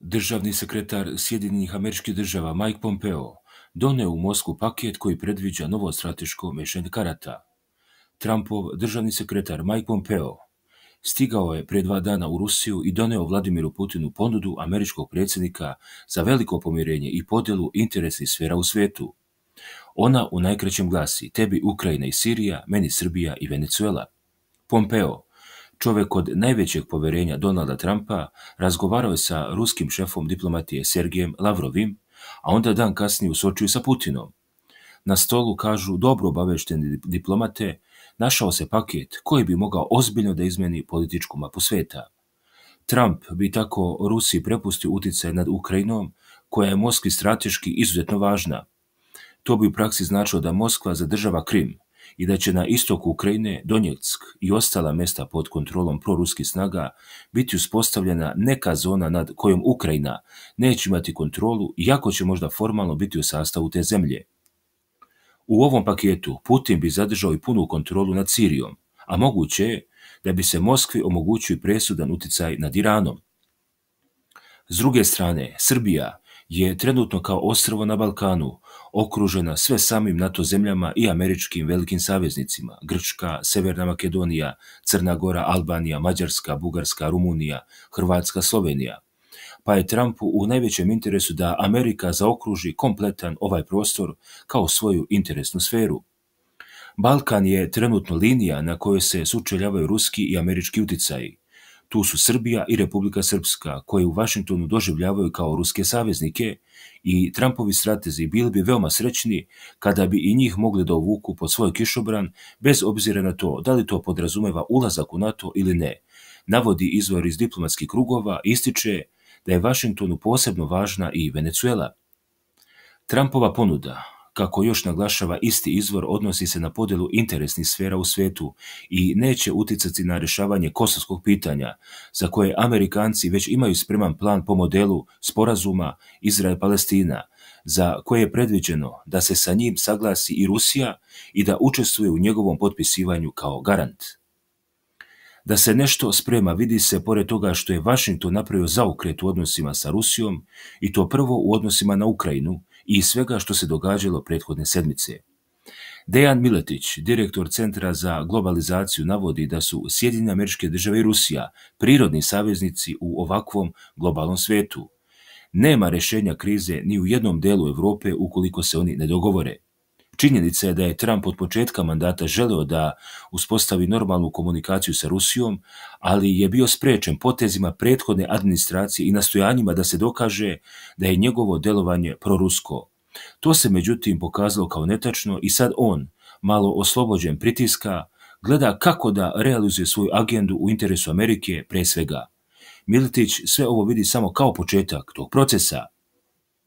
Državni sekretar Sjedinjenih američkih država Mike Pompeo doneo u Mosku paket koji predviđa novo strateško mešanje karata. Trumpov državni sekretar Mike Pompeo stigao je prije dva dana u Rusiju i doneo Vladimiru Putinu ponudu američkog predsjednika za veliko pomirenje i podjelu interesnih sfera u svijetu. Ona u najkraćem glasi tebi Ukrajina i Sirija, meni Srbija i Venezuela. Pompeo, Čovjek od najvećeg poverenja Donalda Trumpa razgovarao je sa ruskim šefom diplomatije Sergijem Lavrovim, a onda dan kasnije u sa Putinom. Na stolu, kažu, dobro obavešteni diplomate, našao se paket koji bi mogao ozbiljno da izmeni političku mapu sveta. Trump bi tako Rusiji prepustio utjecaj nad Ukrajinom, koja je Moskvi strateški izuzetno važna. To bi u praksi značilo da Moskva zadržava Krim, i da će na istoku Ukrajine Donjeck i ostala mjesta pod kontrolom proruskih snaga biti uspostavljena neka zona nad kojom Ukrajina neće imati kontrolu, iako će možda formalno biti u sastavu te zemlje. U ovom paketu Putin bi zadržao i punu kontrolu nad Sirijom, a moguće je da bi se Moskvi omogućio i presudan uticaj nad Iranom. S druge strane, Srbija je trenutno kao ostrvo na Balkanu, okružena sve samim NATO zemljama i američkim velikim saveznicima, Grčka, Severna Makedonija, Crna Gora, Albanija, Mađarska, Bugarska, Rumunija, Hrvatska, Slovenija. Pa je Trumpu u najvećem interesu da Amerika zaokruži kompletan ovaj prostor kao svoju interesnu sferu. Balkan je trenutno linija na kojoj se sučeljavaju ruski i američki uticaji. Tu su Srbija i Republika Srpska, koje u Vašingtonu doživljavaju kao ruske saveznike i Trumpovi stratezi bili bi veoma srećni kada bi i njih mogli da uvuku pod svoj kišobran bez obzira na to da li to podrazumeva ulazak u NATO ili ne. Navodi izvor iz diplomatskih krugova ističe da je Vašingtonu posebno važna i Venezuela. Trumpova ponuda kako još naglašava isti izvor, odnosi se na podjelu interesnih sfera u svijetu i neće utjecati na rješavanje kosovskog pitanja, za koje Amerikanci već imaju spreman plan po modelu sporazuma Izrael-Palestina, za koje je predviđeno da se sa njim saglasi i Rusija i da učestvuje u njegovom potpisivanju kao garant. Da se nešto sprema vidi se pored toga što je Washington napravio zaokret u odnosima sa Rusijom i to prvo u odnosima na Ukrajinu i svega što se događalo prethodne sedmice. Dejan Miletić, direktor Centra za globalizaciju, navodi da su Sjedinjene američke države i Rusija prirodni saveznici u ovakvom globalnom svetu. Nema rješenja krize ni u jednom delu Europe ukoliko se oni ne dogovore. Činjenica je da je Trump od početka mandata želeo da uspostavi normalnu komunikaciju sa Rusijom, ali je bio sprečen potezima prethodne administracije i nastojanjima da se dokaže da je njegovo delovanje prorusko. To se međutim pokazalo kao netačno i sad on, malo oslobođen pritiska, gleda kako da realizuje svoju agendu u interesu Amerike pre svega. Militić sve ovo vidi samo kao početak tog procesa –